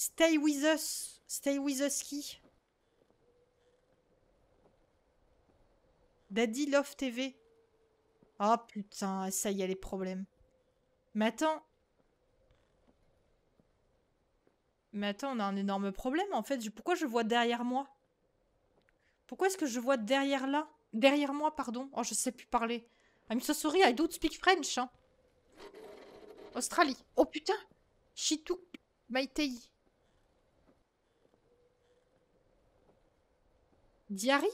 Stay with us. Stay with us qui Daddy Love TV. Oh ah, putain, ça y a les problèmes. Mais attends. Mais attends, on a un énorme problème en fait. Pourquoi je vois derrière moi Pourquoi est-ce que je vois derrière là Derrière moi, pardon. Oh, je sais plus parler. I'm so sorry, I don't speak French. Hein. Australie. Oh putain my Maitei. Diary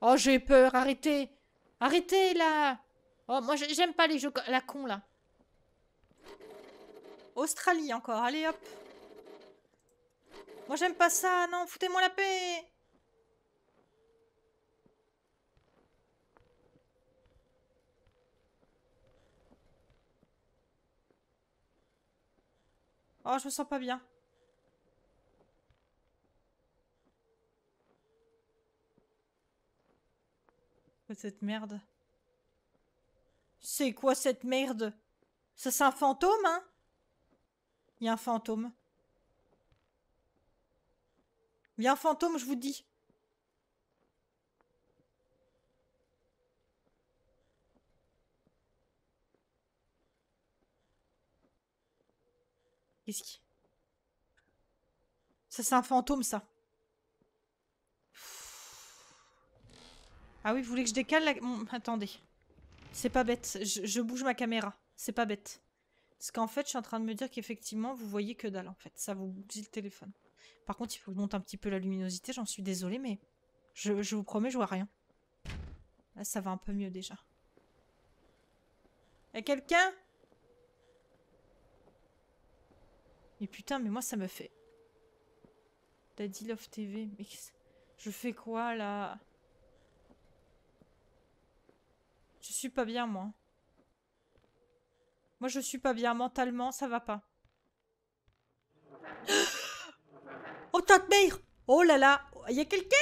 Oh, j'ai peur, arrêtez Arrêtez, là Oh, moi, j'aime pas les jeux la con, là. Australie, encore, allez, hop Moi, j'aime pas ça, non, foutez-moi la paix Oh, je me sens pas bien. cette merde C'est quoi cette merde Ça c'est un fantôme, hein Il y a un fantôme. Il y a un fantôme, je vous dis. Qu'est-ce qui... Ça c'est un fantôme, ça. Ah oui, vous voulez que je décale la... attendez. C'est pas bête. Je, bouge ma caméra. C'est pas bête. Parce qu'en fait, je suis en train de me dire qu'effectivement, vous voyez que dalle, en fait. Ça vous bougez le téléphone. Par contre, il faut que je monte un petit peu la luminosité. J'en suis désolée, mais... Je, vous promets, je vois rien. Là, ça va un peu mieux, déjà. Y'a eh, quelqu'un Mais putain, mais moi, ça me fait... Daddy Love TV, mais... Je fais quoi, là Je suis pas bien, moi. Moi, je suis pas bien. Mentalement, ça va pas. oh, de mère Oh là là Y a quelqu'un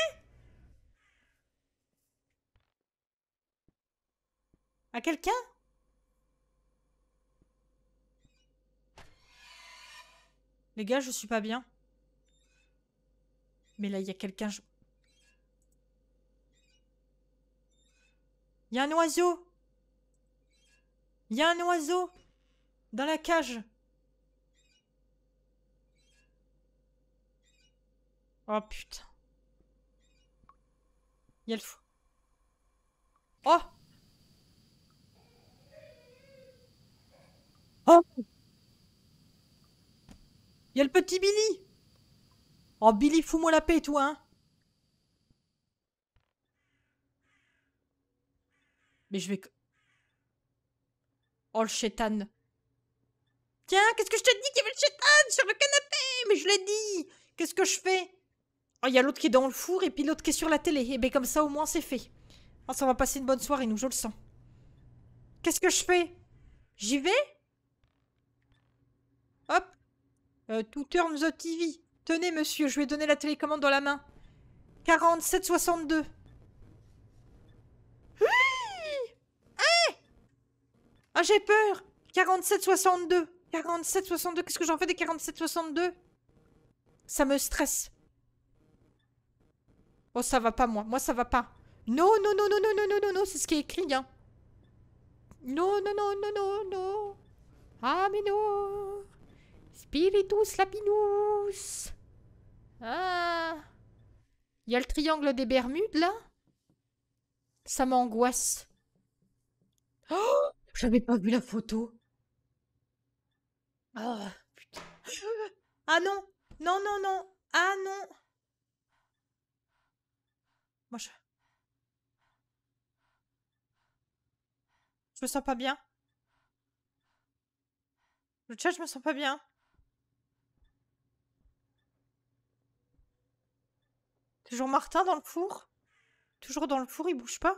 À quelqu'un Les gars, je suis pas bien. Mais là, il y a quelqu'un... Il y a un oiseau Il y a un oiseau Dans la cage Oh putain. Il y a le fou. Oh Oh Il y a le petit Billy Oh Billy, fous-moi la paix toi hein Mais je vais... Oh, le chétan. Tiens, qu'est-ce que je te dis qu'il y avait le chétan sur le canapé Mais je l'ai dit Qu'est-ce que je fais Oh, il y a l'autre qui est dans le four et puis l'autre qui est sur la télé. Et eh bien comme ça, au moins, c'est fait. Ah, ça va passer une bonne soirée, nous, je le sens. Qu'est-ce que je fais J'y vais Hop euh, Tout To turn the TV. Tenez, monsieur, je vais donner la télécommande dans la main. 47,62. Ah, j'ai peur 47,62 47,62, qu'est-ce que j'en fais des 47,62 Ça me stresse. Oh, ça va pas, moi. Moi, ça va pas. Non, non, non, non, non, non, non, non, non, c'est ce qui est écrit, hein. Non, non, non, non, non, non. Ah, mais non. Spiritus lapinus. Ah. Il y a le triangle des Bermudes, là Ça m'angoisse. Oh j'avais pas vu la photo. Oh, putain. Ah non Non, non, non Ah non Moi, je... Je me sens pas bien. Le chat, je me sens pas bien. Toujours Martin dans le four Toujours dans le four, il bouge pas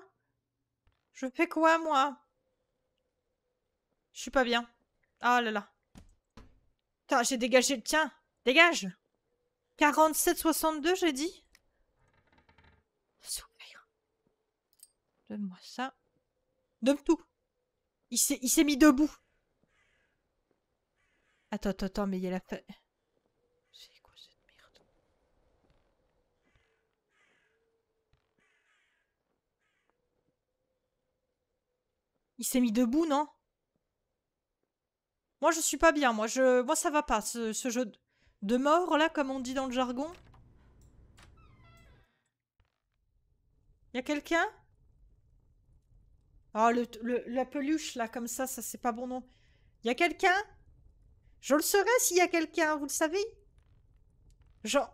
Je fais quoi, moi je suis pas bien. Ah oh là là. Putain, j'ai dégagé. le tien. dégage 47,62, j'ai dit Donne-moi ça. Donne tout. Il s'est mis debout. Attends, attends, attends, mais il y a la... C'est quoi cette merde Il s'est mis debout, non moi, je suis pas bien. Moi, je, moi ça va pas, ce, jeu de mort, là, comme on dit dans le jargon. Y a quelqu'un Oh, le, la peluche, là, comme ça, ça, c'est pas bon non. Y a quelqu'un Je le saurais, s'il y a quelqu'un, vous le savez Genre...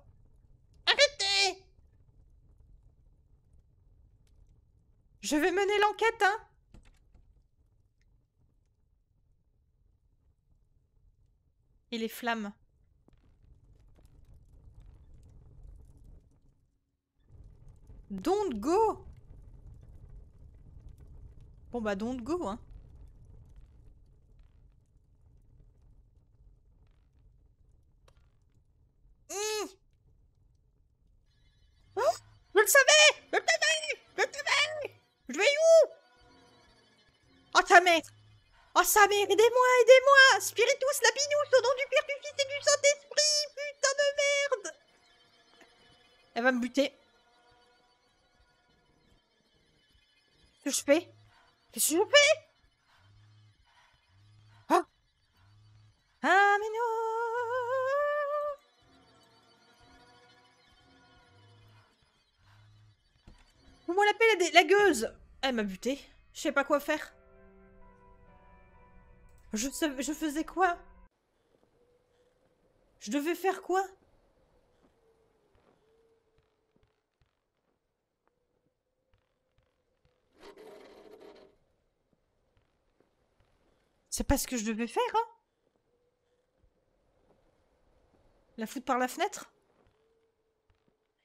Arrêtez Je vais mener l'enquête, hein les flammes. Don't go Bon bah don't go, hein. Mmh. oh je le savais Je le savais Je le savais Je vais où Oh ta mère Oh sa mère, aidez-moi, va me buter. que je fais Qu'est-ce que je fais Ah hein? Ah mais non Vous m'en appelez la, la gueuse Elle m'a buté. Je sais pas quoi faire. Je, je faisais quoi Je devais faire quoi C'est pas ce que je devais faire, hein La foutre par la fenêtre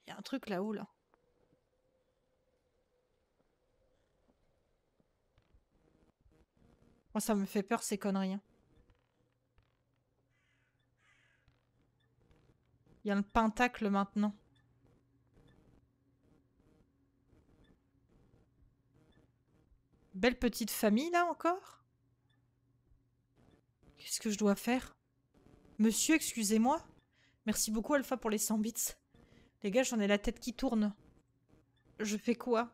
Il y a un truc là-haut, là. Moi, ça me fait peur, ces conneries. Hein. Il y a le pentacle maintenant. Belle petite famille là encore Qu'est-ce que je dois faire Monsieur, excusez-moi Merci beaucoup Alpha pour les 100 bits. Les gars, j'en ai la tête qui tourne. Je fais quoi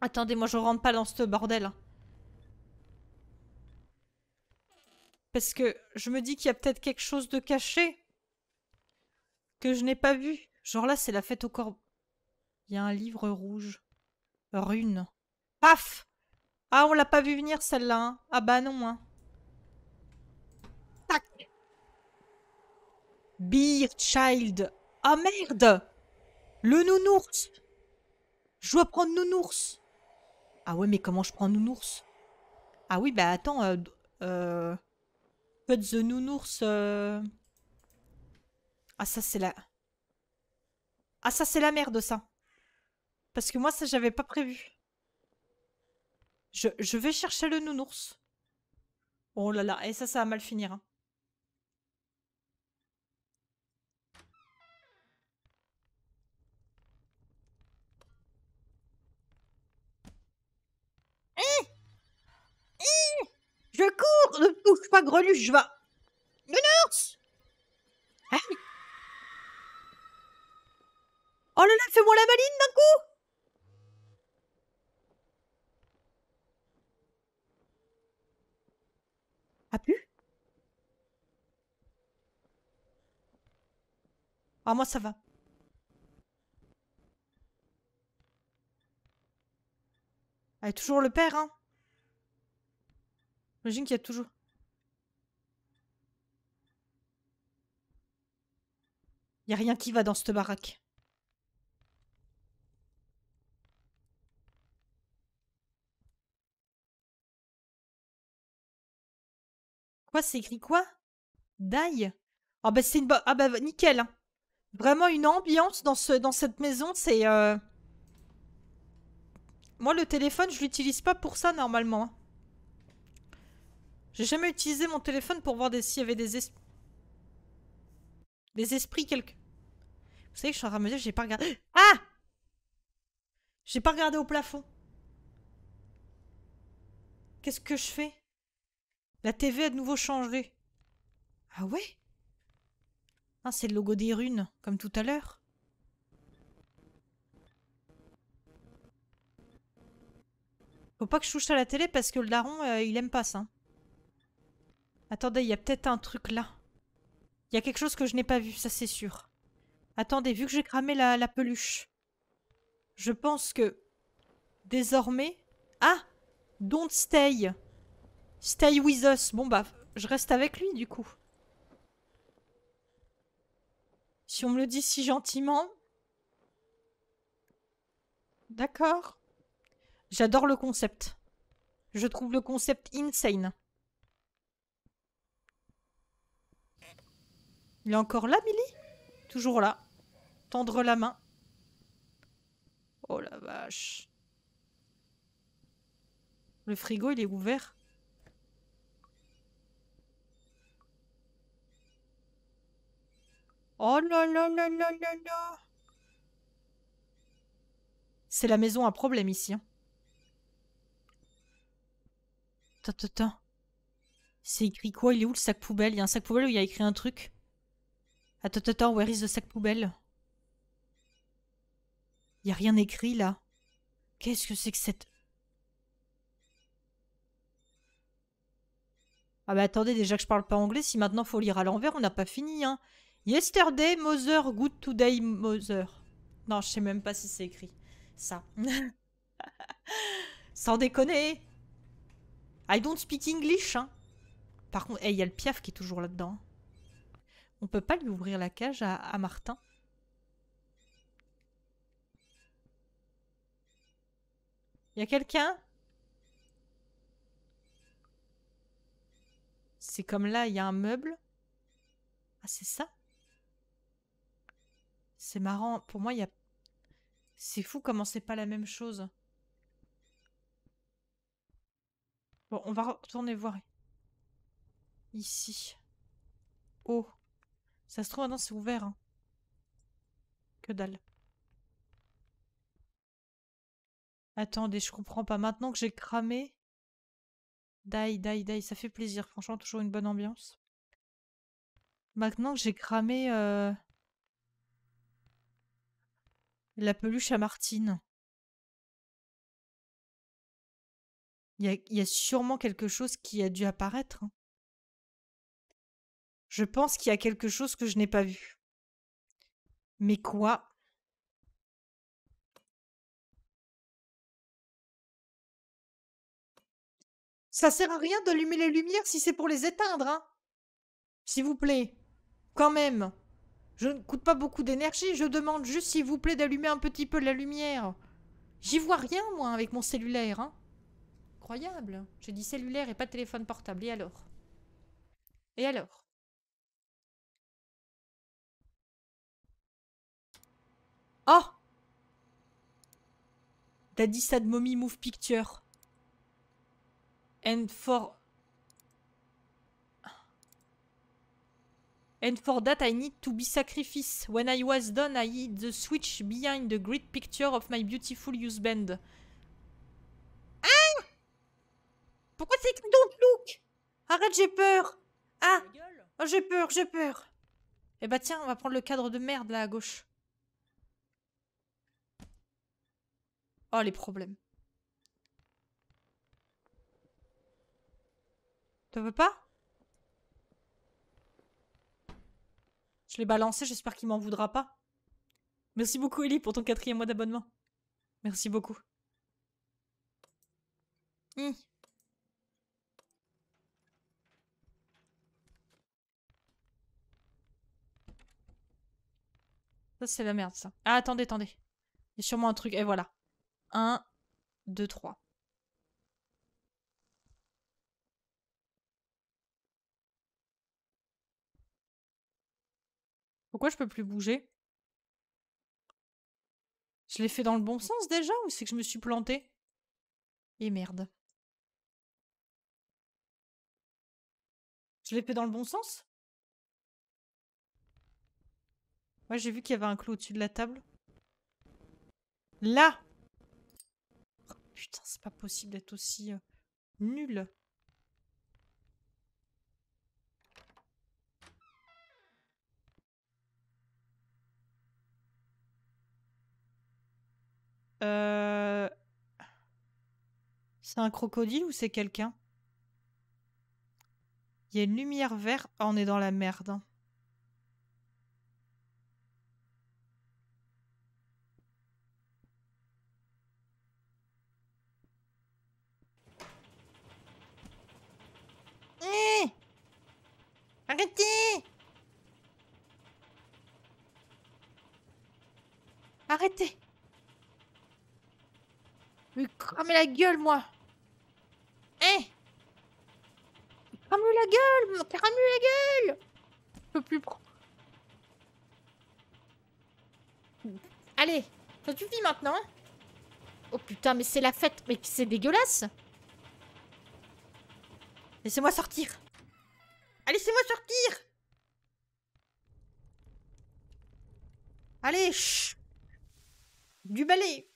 Attendez, moi je rentre pas dans ce bordel. Hein. Parce que je me dis qu'il y a peut-être quelque chose de caché. Que je n'ai pas vu. Genre là, c'est la fête au corps. Il y a un livre rouge. Rune. Paf Ah, on l'a pas vu venir celle-là. Hein. Ah bah non, hein. Beer Child. Ah merde Le nounours Je dois prendre nounours Ah ouais, mais comment je prends nounours Ah oui, bah attends. put euh, euh, the nounours. Euh, ah ça, c'est la. Ah ça, c'est la merde, ça. Parce que moi, ça, j'avais pas prévu. Je, je, vais chercher le nounours. Oh là là, et ça, ça va mal finir. Hein. Je cours, ne touche pas, greluche, je vais. Une ours hein Oh là là, fais-moi la maline d'un coup A pu Ah, moi ça va. Elle est toujours le père, hein J'imagine qu'il y a toujours. Y a rien qui va dans cette baraque. Quoi, c'est écrit quoi Die Ah bah c'est une... Ah bah, bah nickel. Hein. Vraiment une ambiance dans, ce... dans cette maison, c'est... Euh... Moi, le téléphone, je l'utilise pas pour ça, normalement. Hein. J'ai jamais utilisé mon téléphone pour voir s'il y avait des, esprits. des esprits quelques... Vous savez que je suis en train j'ai pas regardé... Ah J'ai pas regardé au plafond. Qu'est-ce que je fais La TV a de nouveau changé. Ah ouais ah, C'est le logo des runes, comme tout à l'heure. Faut pas que je touche à la télé parce que le daron, euh, il aime pas ça. Hein. Attendez, il y a peut-être un truc là. Il y a quelque chose que je n'ai pas vu, ça c'est sûr. Attendez, vu que j'ai cramé la, peluche, je pense que désormais... Ah Don't stay Stay with us Bon bah, je reste avec lui du coup. Si on me le dit si gentiment... D'accord. J'adore le concept. Je trouve le concept insane. Il est encore là, Milly Toujours là. Tendre la main. Oh la vache. Le frigo, il est ouvert. Oh non, non, non, non, non, C'est la maison à problème ici. Hein. C'est écrit quoi Il est où le sac poubelle Il y a un sac poubelle où il y a écrit un truc. Attends, attends, where is the sac poubelle Il Y a rien écrit là. Qu'est-ce que c'est que cette. Ah bah attendez, déjà que je parle pas anglais, si maintenant faut lire à l'envers, on n'a pas fini, hein. Yesterday, mother, good today, mother. Non, je sais même pas si c'est écrit. Ça. Sans déconner. I don't speak English, hein. Par contre, il y a le piaf qui est toujours là-dedans. Hein. On peut pas lui ouvrir la cage à, Martin. Martin. Y a quelqu'un C'est comme là, il y a un meuble. Ah, c'est ça C'est marrant. Pour moi, il y a... C'est fou comment c'est pas la même chose. Bon, on va retourner voir. Ici. Oh. Ça se trouve, maintenant c'est ouvert. Hein. Que dalle. Attendez, je comprends pas. Maintenant que j'ai cramé... Daï, daï, daï, ça fait plaisir. Franchement, toujours une bonne ambiance. Maintenant que j'ai cramé... Euh, la peluche à Martine. Il y, a, sûrement quelque chose qui a dû apparaître. Hein. Je pense qu'il y a quelque chose que je n'ai pas vu. Mais quoi Ça sert à rien d'allumer les lumières si c'est pour les éteindre, hein S'il vous plaît. Quand même. Je ne coûte pas beaucoup d'énergie, je demande juste s'il vous plaît d'allumer un petit peu la lumière. J'y vois rien, moi, avec mon cellulaire, hein Incroyable. J'ai dit cellulaire et pas téléphone portable. Et alors Et alors Oh Daddy Sad Mommy Move Picture. And for... And for that I need to be sacrifice. When I was done, I HIT the switch behind the great picture of my beautiful husband. band. Hein Pourquoi c'est écrit Don't Look Arrête, j'ai peur Ah Oh, j'ai peur, j'ai peur Eh bah tiens, on va prendre le cadre de merde, là, à gauche. Oh, les problèmes. Tu veux pas Je l'ai balancé, j'espère qu'il m'en voudra pas. Merci beaucoup, Ellie, pour ton quatrième mois d'abonnement. Merci beaucoup. Hum. Ça, c'est la merde, ça. Ah, attendez, attendez. Il y a sûrement un truc. Et voilà. 1, 2, 3. Pourquoi je peux plus bouger Je l'ai fait dans le bon sens déjà ou c'est que je me suis plantée Et eh merde. Je l'ai fait dans le bon sens Moi ouais, j'ai vu qu'il y avait un clou au-dessus de la table. Là Putain, c'est pas possible d'être aussi euh, nul. Euh, c'est un crocodile ou c'est quelqu'un Il y a une lumière verte. Ah, on est dans la merde. Hein. Arrêtez Mais cramer ah, la gueule, moi Hein crame la gueule crame la gueule Je peux plus prendre. Allez, ça suffit maintenant. Hein. oh putain, mais c'est la fête, mais c'est dégueulasse. Laissez-moi sortir. Allez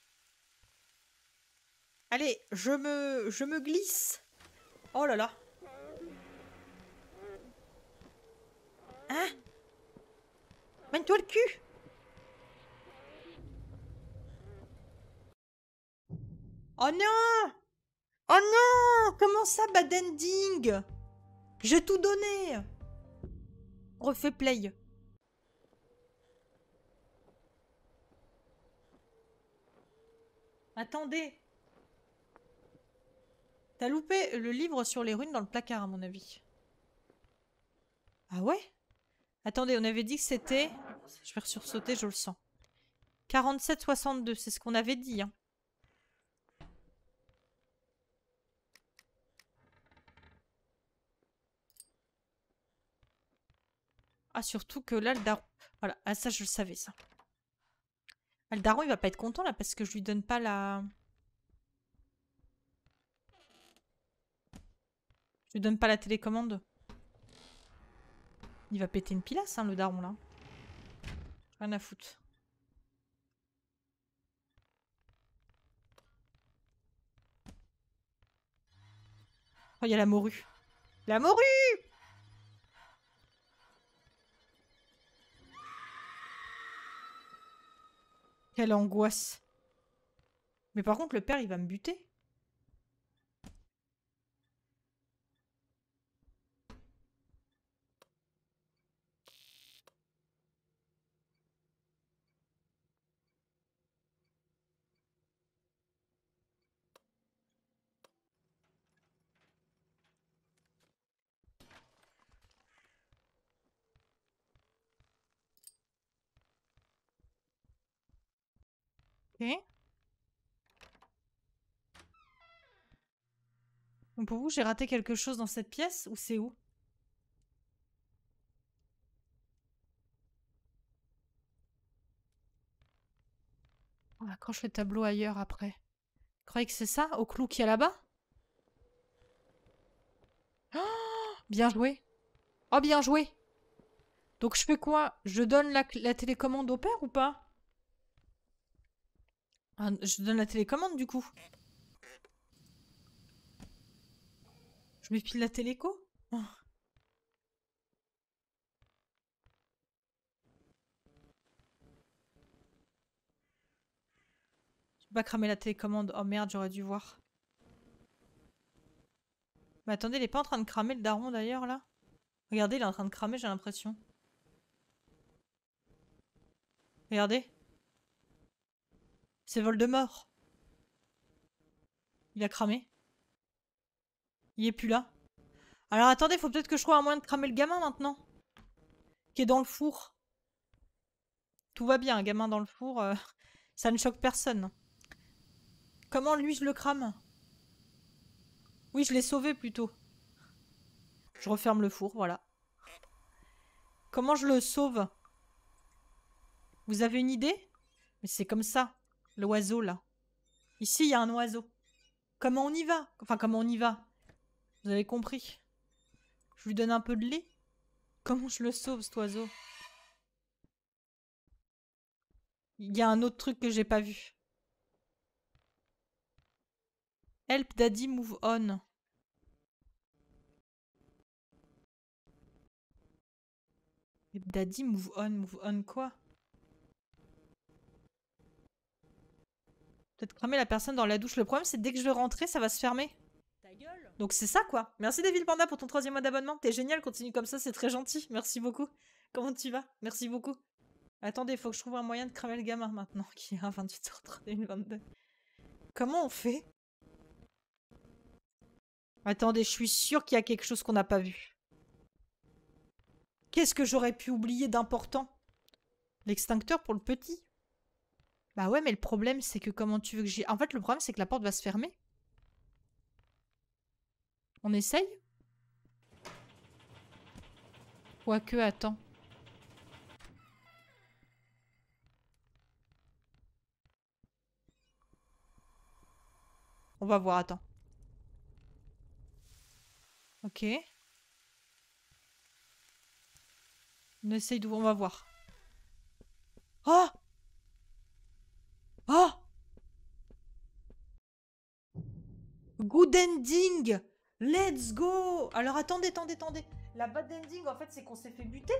Allez, je me, je me glisse. Oh là là. Hein Mène-toi le cul Oh non Oh non Comment ça, bad ending J'ai tout donné Refais play. Attendez T'as loupé le livre sur les runes dans le placard, à mon avis. Ah ouais Attendez, on avait dit que c'était... Je vais sursauter, je le sens. 47-62, c'est ce qu'on avait dit. Hein. Ah, surtout que là, le Voilà, ah, ça, je le savais, ça. Ah, le daron, il va pas être content là parce que je lui donne pas la. Je lui donne pas la télécommande. Il va péter une pilasse, hein, le daron là. Rien à foutre. Oh, il y a la morue. La morue Quelle angoisse. Mais par contre, le père, il va me buter. pour vous, j'ai raté quelque chose dans cette pièce ou c'est où On accroche le tableau ailleurs après. croyez que c'est ça Au clou qu'il y a là-bas Bien joué Oh, bien joué Donc je fais quoi Je donne la télécommande au père ou pas ah, je donne la télécommande du coup. Je mets pile la téléco oh. Je vais pas cramer la télécommande. Oh merde, j'aurais dû voir. Mais attendez, il est pas en train de cramer le daron d'ailleurs là Regardez, il est en train de cramer, j'ai l'impression. Regardez. C'est Voldemort. Il a cramé. Il est plus là. Alors attendez, faut peut-être que je trouve un moyen de cramer le gamin maintenant. Qui est dans le four. Tout va bien, un gamin dans le four, euh, ça ne choque personne. Comment lui je le crame Oui, je l'ai sauvé plutôt. Je referme le four, voilà. Comment je le sauve Vous avez une idée Mais c'est comme ça. L'oiseau, là. Ici, il y a un oiseau. Comment on y va Enfin, comment on y va Vous avez compris. Je lui donne un peu de lait. Comment je le sauve, cet oiseau Il y a un autre truc que j'ai pas vu. Help Daddy move on. Daddy move on, move on quoi Peut-être cramer la personne dans la douche. Le problème, c'est dès que je vais rentrer, ça va se fermer. Ta gueule. Donc c'est ça, quoi. Merci, David Panda, pour ton troisième mois d'abonnement. T'es génial, continue comme ça, c'est très gentil. Merci beaucoup. Comment tu vas Merci beaucoup. Attendez, faut que je trouve un moyen de cramer le gamin maintenant, qui est à 28h30 Comment on fait Attendez, je suis sûre qu'il y a quelque chose qu'on n'a pas vu. Qu'est-ce que j'aurais pu oublier d'important L'extincteur pour le petit bah ouais, mais le problème, c'est que comment tu veux que j'y... En fait, le problème, c'est que la porte va se fermer. On essaye Quoique, attends. On va voir, attends. Ok. On essaye d'où on va voir. Oh Oh Good ending Let's go Alors attendez, attendez, attendez. La bad ending, en fait, c'est qu'on s'est fait buter.